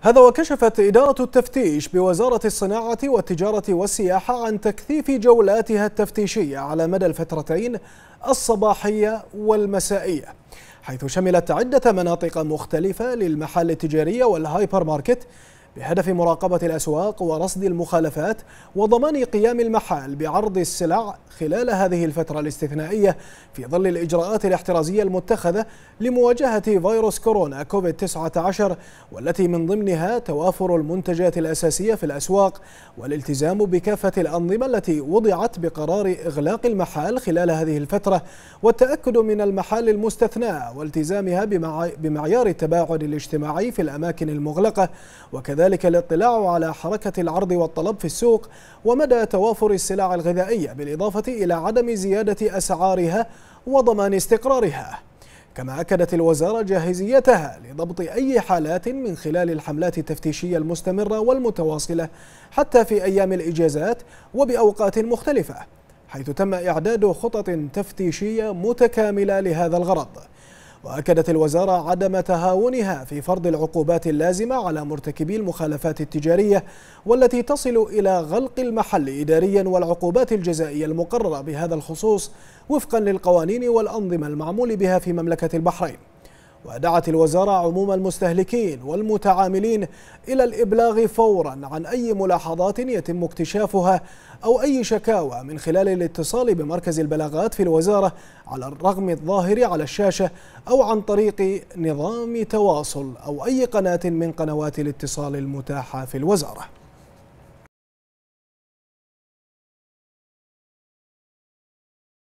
هذا وكشفت إدارة التفتيش بوزارة الصناعة والتجارة والسياحة عن تكثيف جولاتها التفتيشية على مدى الفترتين الصباحية والمسائية حيث شملت عدة مناطق مختلفة للمحال التجارية والهايبر ماركت بهدف مراقبة الأسواق ورصد المخالفات وضمان قيام المحال بعرض السلع خلال هذه الفترة الاستثنائية في ظل الإجراءات الاحترازية المتخذة لمواجهة فيروس كورونا كوفيد 19 والتي من ضمنها توافر المنتجات الأساسية في الأسواق والالتزام بكافة الأنظمة التي وضعت بقرار إغلاق المحال خلال هذه الفترة والتأكد من المحال المستثناة والتزامها بمعيار التباعد الاجتماعي في الأماكن المغلقة وكذلك وذلك الاطلاع على حركة العرض والطلب في السوق ومدى توافر السلع الغذائية بالإضافة إلى عدم زيادة أسعارها وضمان استقرارها كما أكدت الوزارة جاهزيتها لضبط أي حالات من خلال الحملات التفتيشية المستمرة والمتواصلة حتى في أيام الإجازات وبأوقات مختلفة حيث تم إعداد خطط تفتيشية متكاملة لهذا الغرض وأكدت الوزارة عدم تهاونها في فرض العقوبات اللازمة على مرتكبي المخالفات التجارية والتي تصل إلى غلق المحل إداريا والعقوبات الجزائية المقررة بهذا الخصوص وفقا للقوانين والأنظمة المعمول بها في مملكة البحرين ودعت الوزارة عموم المستهلكين والمتعاملين إلى الإبلاغ فورا عن أي ملاحظات يتم اكتشافها أو أي شكاوى من خلال الاتصال بمركز البلاغات في الوزارة على الرغم الظاهر على الشاشة أو عن طريق نظام تواصل أو أي قناة من قنوات الاتصال المتاحة في الوزارة